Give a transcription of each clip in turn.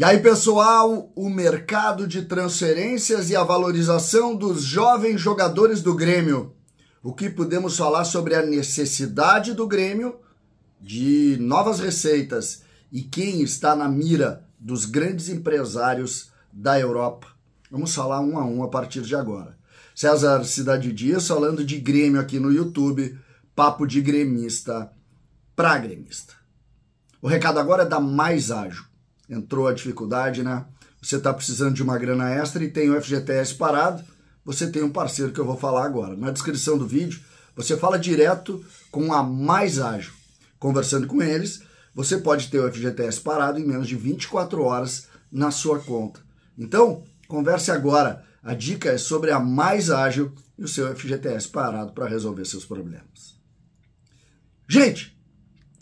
E aí, pessoal, o mercado de transferências e a valorização dos jovens jogadores do Grêmio. O que podemos falar sobre a necessidade do Grêmio de novas receitas e quem está na mira dos grandes empresários da Europa? Vamos falar um a um a partir de agora. César Cidade Dias falando de Grêmio aqui no YouTube, papo de gremista pra gremista. O recado agora é da Mais Ágil entrou a dificuldade, né? Você está precisando de uma grana extra e tem o FGTS parado, você tem um parceiro que eu vou falar agora. Na descrição do vídeo, você fala direto com a Mais Ágil. Conversando com eles, você pode ter o FGTS parado em menos de 24 horas na sua conta. Então, converse agora. A dica é sobre a Mais Ágil e o seu FGTS parado para resolver seus problemas. Gente,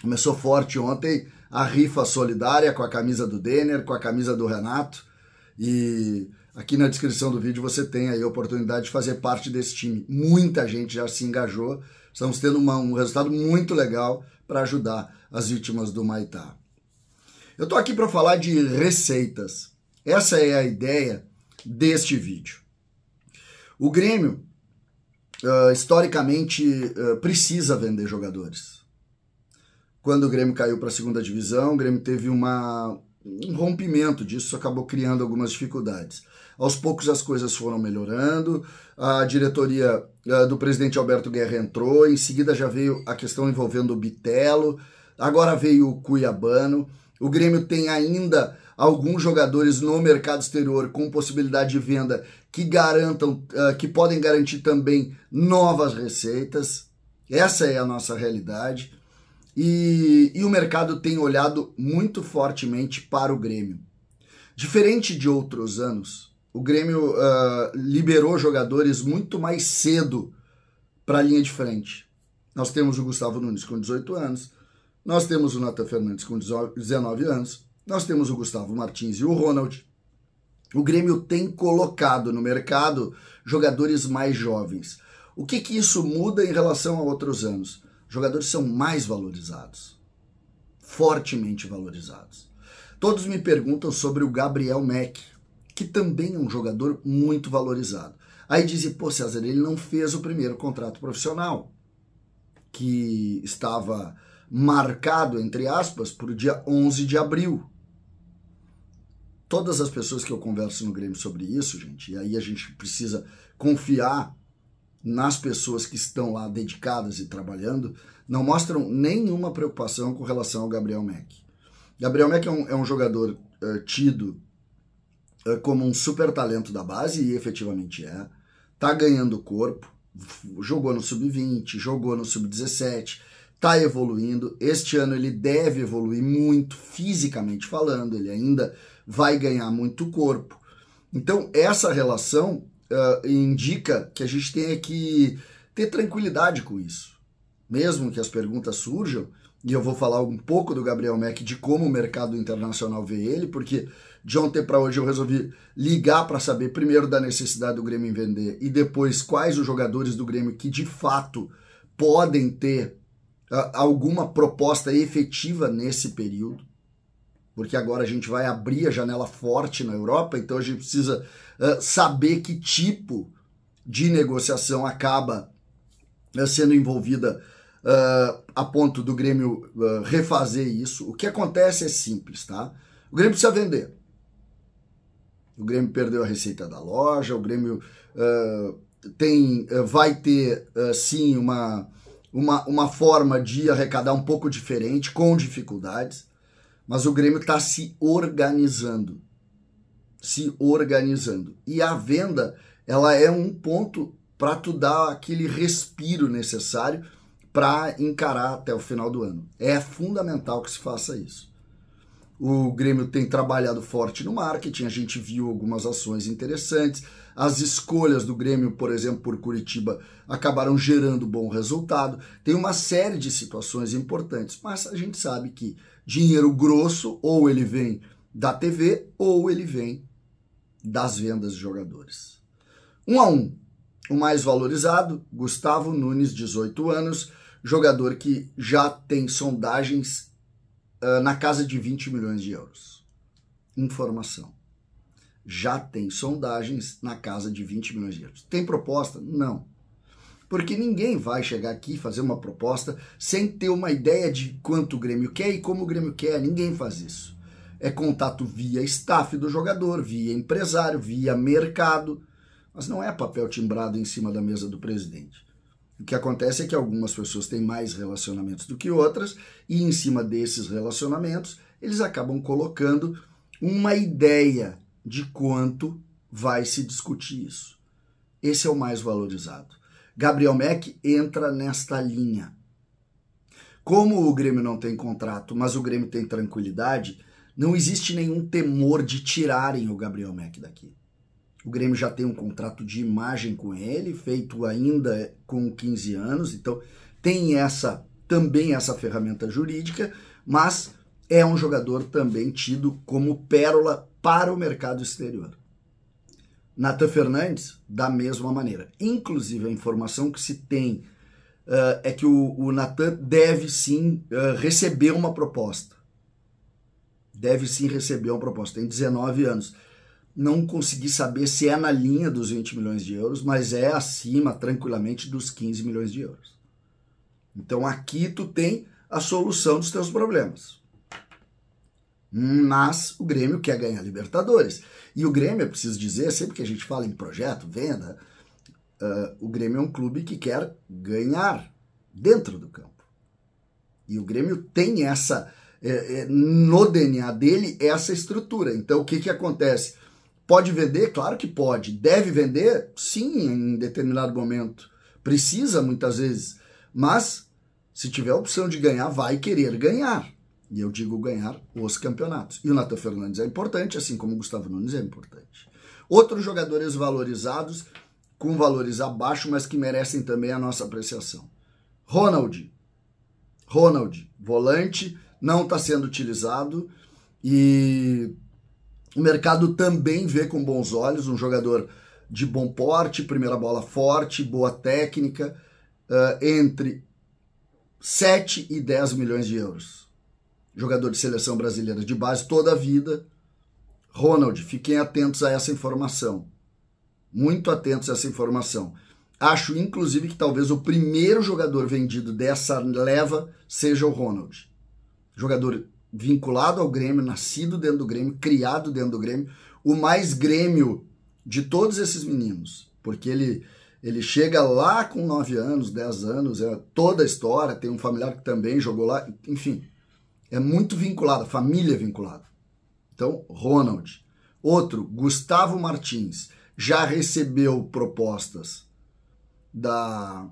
começou forte ontem a rifa solidária com a camisa do Denner, com a camisa do Renato. E aqui na descrição do vídeo você tem aí a oportunidade de fazer parte desse time. Muita gente já se engajou. Estamos tendo uma, um resultado muito legal para ajudar as vítimas do Maitá. Eu estou aqui para falar de receitas. Essa é a ideia deste vídeo. O Grêmio, uh, historicamente, uh, precisa vender jogadores. Quando o Grêmio caiu para a segunda divisão, o Grêmio teve uma, um rompimento disso, acabou criando algumas dificuldades. Aos poucos as coisas foram melhorando, a diretoria eh, do presidente Alberto Guerra entrou, em seguida já veio a questão envolvendo o Bitelo, agora veio o Cuiabano. O Grêmio tem ainda alguns jogadores no mercado exterior com possibilidade de venda que garantam, eh, que podem garantir também novas receitas. Essa é a nossa realidade. E, e o mercado tem olhado muito fortemente para o Grêmio. Diferente de outros anos, o Grêmio uh, liberou jogadores muito mais cedo para a linha de frente. Nós temos o Gustavo Nunes com 18 anos, nós temos o Nathan Fernandes com 19 anos, nós temos o Gustavo Martins e o Ronald. O Grêmio tem colocado no mercado jogadores mais jovens. O que, que isso muda em relação a outros anos? jogadores são mais valorizados, fortemente valorizados. Todos me perguntam sobre o Gabriel Mack, que também é um jogador muito valorizado. Aí dizem, pô, César, ele não fez o primeiro contrato profissional, que estava marcado, entre aspas, para o dia 11 de abril. Todas as pessoas que eu converso no Grêmio sobre isso, gente, e aí a gente precisa confiar nas pessoas que estão lá dedicadas e trabalhando, não mostram nenhuma preocupação com relação ao Gabriel Mack. Gabriel Mack é um, é um jogador uh, tido uh, como um super talento da base, e efetivamente é. Tá ganhando corpo, jogou no sub-20, jogou no sub-17, tá evoluindo. Este ano ele deve evoluir muito fisicamente falando, ele ainda vai ganhar muito corpo. Então, essa relação uh, indica que a gente tenha que ter tranquilidade com isso. Mesmo que as perguntas surjam, e eu vou falar um pouco do Gabriel Mack de como o mercado internacional vê ele, porque de ontem para hoje eu resolvi ligar para saber primeiro da necessidade do Grêmio em vender e depois quais os jogadores do Grêmio que de fato podem ter uh, alguma proposta efetiva nesse período porque agora a gente vai abrir a janela forte na Europa, então a gente precisa uh, saber que tipo de negociação acaba uh, sendo envolvida uh, a ponto do Grêmio refazer isso. O que acontece é simples, tá? O Grêmio precisa vender. O Grêmio perdeu a receita da loja, o Grêmio tem, vai ter sim uma, uma, uma forma de arrecadar um pouco diferente, com dificuldades mas o Grêmio está se organizando. Se organizando. E a venda, ela é um ponto para tu dar aquele respiro necessário para encarar até o final do ano. É fundamental que se faça isso. O Grêmio tem trabalhado forte no marketing, a gente viu algumas ações interessantes. As escolhas do Grêmio, por exemplo, por Curitiba, acabaram gerando bom resultado. Tem uma série de situações importantes, mas a gente sabe que dinheiro grosso, ou ele vem da TV, ou ele vem das vendas de jogadores. Um a um. O mais valorizado, Gustavo Nunes, 18 anos, jogador que já tem sondagens uh, na casa de 20 milhões de euros. Informação. Já tem sondagens na casa de 20 milhões de euros. Tem proposta? Não porque ninguém vai chegar aqui e fazer uma proposta sem ter uma ideia de quanto o Grêmio quer e como o Grêmio quer. Ninguém faz isso. É contato via staff do jogador, via empresário, via mercado, mas não é papel timbrado em cima da mesa do presidente. O que acontece é que algumas pessoas têm mais relacionamentos do que outras, e em cima desses relacionamentos, eles acabam colocando uma ideia de quanto vai se discutir isso. Esse é o mais valorizado. Gabriel Mack entra nesta linha. Como o Grêmio não tem contrato, mas o Grêmio tem tranquilidade, não existe nenhum temor de tirarem o Gabriel Mack daqui. O Grêmio já tem um contrato de imagem com ele, feito ainda com 15 anos, então tem essa também essa ferramenta jurídica, mas é um jogador também tido como pérola para o mercado exterior. Natan Fernandes, da mesma maneira. Inclusive, a informação que se tem uh, é que o, o deve sim uh, receber uma proposta. Deve sim receber uma proposta. Tem 19 anos. Não consegui saber se é na linha dos 20 milhões de euros, mas é acima, tranquilamente, dos 15 milhões de euros. Então aqui tu tem a solução dos teus problemas. Mas o Grêmio quer ganhar Libertadores. E o Grêmio, eu preciso dizer, sempre que a gente fala em projeto, venda, uh, o Grêmio é um clube que quer ganhar dentro do campo. E o Grêmio tem essa, é, é, no DNA dele, essa estrutura. Então o que, que acontece? Pode vender? Claro que pode. Deve vender? Sim, em determinado momento. Precisa, muitas vezes. Mas, se tiver a opção de ganhar, vai querer ganhar. E eu digo ganhar os campeonatos. E o Nathan Fernandes é importante, assim como o Gustavo Nunes é importante. Outros jogadores valorizados, com valores abaixo, mas que merecem também a nossa apreciação. Ronald. Ronald, volante, não está sendo utilizado e o mercado também vê com bons olhos um jogador de bom porte, primeira bola forte, boa técnica, uh, entre 7 e 10 milhões de euros jogador de seleção brasileira de base toda a vida. Ronald, fiquem atentos a essa informação. Muito atentos a essa informação. Acho, inclusive, que talvez o primeiro jogador vendido dessa leva seja o Ronald. Jogador vinculado ao Grêmio, nascido dentro do Grêmio, criado dentro do Grêmio, o mais Grêmio de todos esses meninos, porque ele ele chega lá com 9 anos, 10 anos, é toda a história, tem um familiar que também jogou lá, enfim é muito vinculado, família é vinculada. Então, Ronald. Outro, Gustavo Martins, já recebeu propostas da,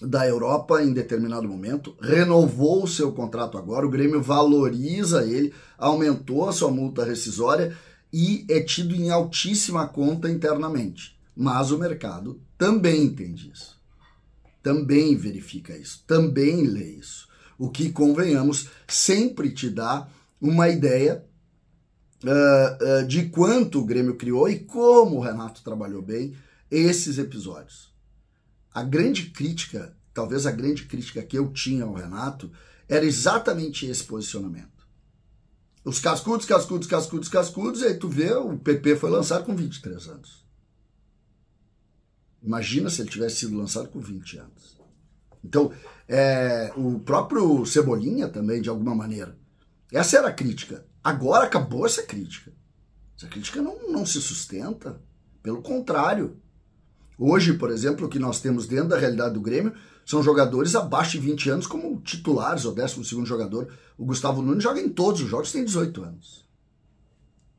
da Europa em determinado momento, renovou o seu contrato agora, o Grêmio valoriza ele, aumentou a sua multa rescisória e é tido em altíssima conta internamente. Mas o mercado também entende isso, também verifica isso, também lê isso o que, convenhamos, sempre te dá uma ideia uh, uh, de quanto o Grêmio criou e como o Renato trabalhou bem esses episódios. A grande crítica, talvez a grande crítica que eu tinha ao Renato, era exatamente esse posicionamento. Os cascudos, cascudos, cascudos, cascudos, e aí tu vê, o PP foi lançado com 23 anos. Imagina se ele tivesse sido lançado com 20 anos. Então, é, o próprio Cebolinha também, de alguma maneira. Essa era a crítica. Agora acabou essa crítica. Essa crítica não, não se sustenta. Pelo contrário. Hoje, por exemplo, o que nós temos dentro da realidade do Grêmio são jogadores abaixo de 20 anos como titulares ou 12 jogador. O Gustavo Nunes joga em todos os jogos, tem 18 anos.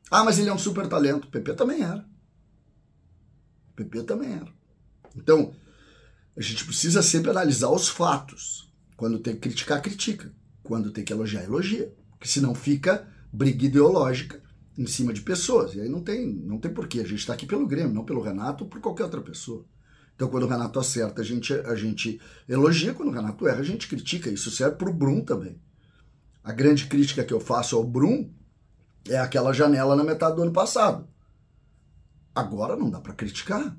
Ah, mas ele é um super talento. O PP também era. O PP também era. Então, a gente precisa sempre analisar os fatos. Quando tem que criticar, critica. Quando tem que elogiar, elogia. Porque senão fica briga ideológica em cima de pessoas. E aí não tem, não tem porquê. A gente está aqui pelo Grêmio, não pelo Renato ou por qualquer outra pessoa. Então, quando o Renato acerta, a gente, a gente elogia. Quando o Renato erra, a gente critica. Isso serve para o Brum também. A grande crítica que eu faço ao Brum é aquela janela na metade do ano passado. Agora não dá para criticar.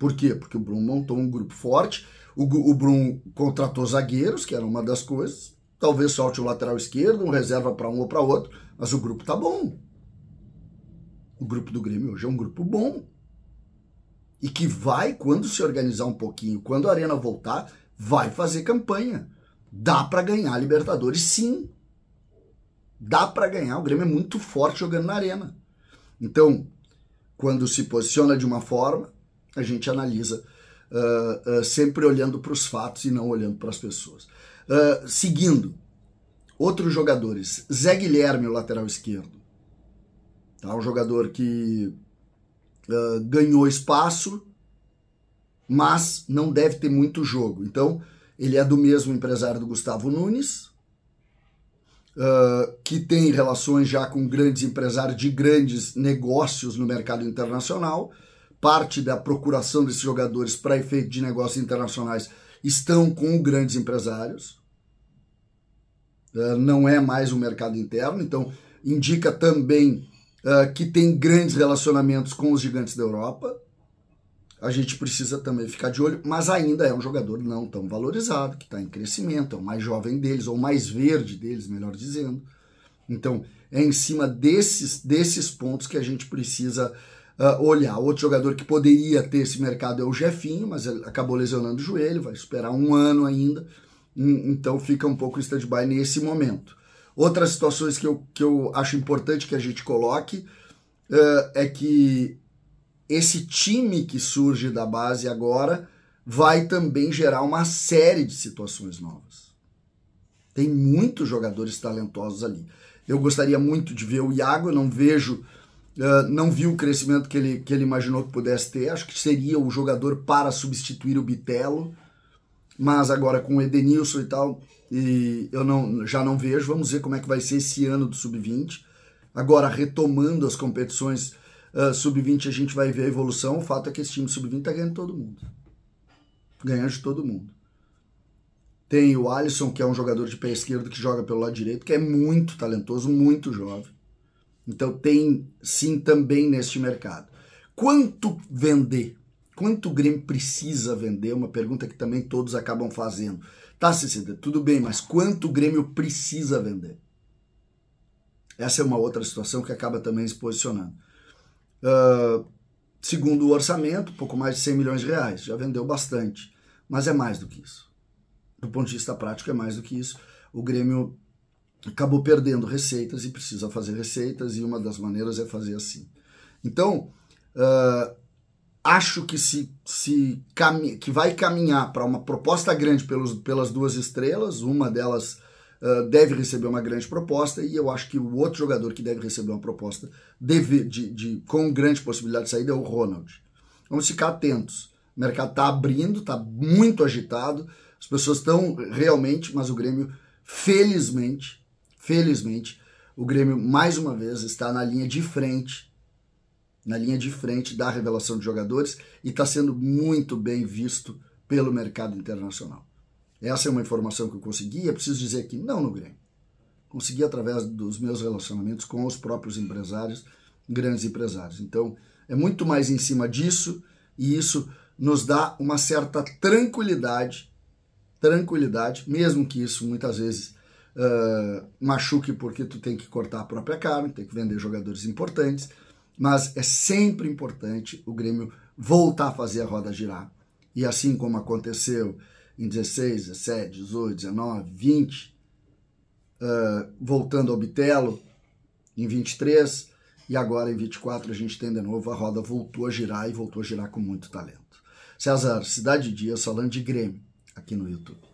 Por quê? Porque o Brum montou um grupo forte, o, o Brum contratou zagueiros, que era uma das coisas, talvez solte o lateral esquerdo, um reserva para um ou para outro, mas o grupo tá bom. O grupo do Grêmio hoje é um grupo bom. E que vai, quando se organizar um pouquinho, quando a Arena voltar, vai fazer campanha. Dá para ganhar a Libertadores, sim. Dá para ganhar. O Grêmio é muito forte jogando na Arena. Então, quando se posiciona de uma forma, a gente analisa uh, uh, sempre olhando para os fatos e não olhando para as pessoas. Uh, seguindo, outros jogadores. Zé Guilherme, o lateral esquerdo. Tá? Um jogador que ganhou espaço, mas não deve ter muito jogo. Então, ele é do mesmo empresário do Gustavo Nunes, Uh, que tem relações já com grandes empresários de grandes negócios no mercado internacional parte da procuração desses jogadores para efeito de negócios internacionais estão com grandes empresários. Eh, não é mais um mercado interno, então indica também eh, que tem grandes relacionamentos com os gigantes da Europa. A gente precisa também ficar de olho, mas ainda é um jogador não tão valorizado, que está em crescimento, é o mais jovem deles, ou mais verde deles, melhor dizendo. Então, é em cima desses, desses pontos que a gente precisa uh, olhar. Outro jogador que poderia ter esse mercado é o Jefinho, mas acabou lesionando o joelho, vai esperar um ano ainda, hum, então fica um pouco em stand-by nesse momento. Outras situações que eu, que eu acho importante que a gente coloque uh, é que esse time que surge da base agora vai também gerar uma série de situações novas. Tem muitos jogadores talentosos ali. Eu gostaria muito de ver o Iago, não vejo ah, não viu o crescimento que ele, que ele imaginou que pudesse ter. Acho que seria o jogador para substituir o Bitelo, mas agora com o Edenilson e tal, e eu não, já não vejo. Vamos ver como é que vai ser esse ano do sub-20. Agora retomando as competições uh, ah, sub-20, a gente vai ver a evolução. O fato é que esse time sub-20 está ganhando todo mundo, ganhando de todo mundo. Tem o Alisson, que é um jogador de pé esquerdo que joga pelo lado direito, que é muito talentoso, muito jovem. Então tem sim também neste mercado. Quanto vender? Quanto o Grêmio precisa vender? Uma pergunta que também todos acabam fazendo. Tá, Cecília, tudo bem, mas quanto o Grêmio precisa vender? Essa é uma outra situação que acaba também se posicionando. Uh, segundo o orçamento, pouco mais de 100 milhões de reais. Já vendeu bastante, mas é mais do que isso. Do ponto de vista prático, é mais do que isso. O Grêmio acabou perdendo receitas e precisa fazer receitas, e uma das maneiras é fazer assim. Então, uh, acho que se, se que vai caminhar para uma proposta grande pelos, pelas duas estrelas, uma delas uh, deve receber uma grande proposta, e eu acho que o outro jogador que deve receber uma proposta deve, de, de, com grande possibilidade de saída é o Ronald. Vamos ficar atentos. O mercado está abrindo, está muito agitado, as pessoas estão realmente, mas o Grêmio, felizmente, Felizmente, o Grêmio mais uma vez está na linha de frente, na linha de frente da revelação de jogadores e está sendo muito bem visto pelo mercado internacional. Essa é uma informação que eu consegui, é preciso dizer que não no Grêmio. Consegui através dos meus relacionamentos com os próprios empresários, grandes empresários. Então, é muito mais em cima disso e isso nos dá uma certa tranquilidade, tranquilidade, mesmo que isso muitas vezes ah, machuque porque tu tem que cortar a própria carne, tem que vender jogadores importantes, mas é sempre importante o Grêmio voltar a fazer a roda girar. E assim como aconteceu em 16, 17, 18, 19, 20, uh, voltando ao Bitelo em 23, e agora em 24 a gente tem de novo, a roda voltou a girar e voltou a girar com muito talento. César, Cidade Dias falando de Grêmio aqui no YouTube.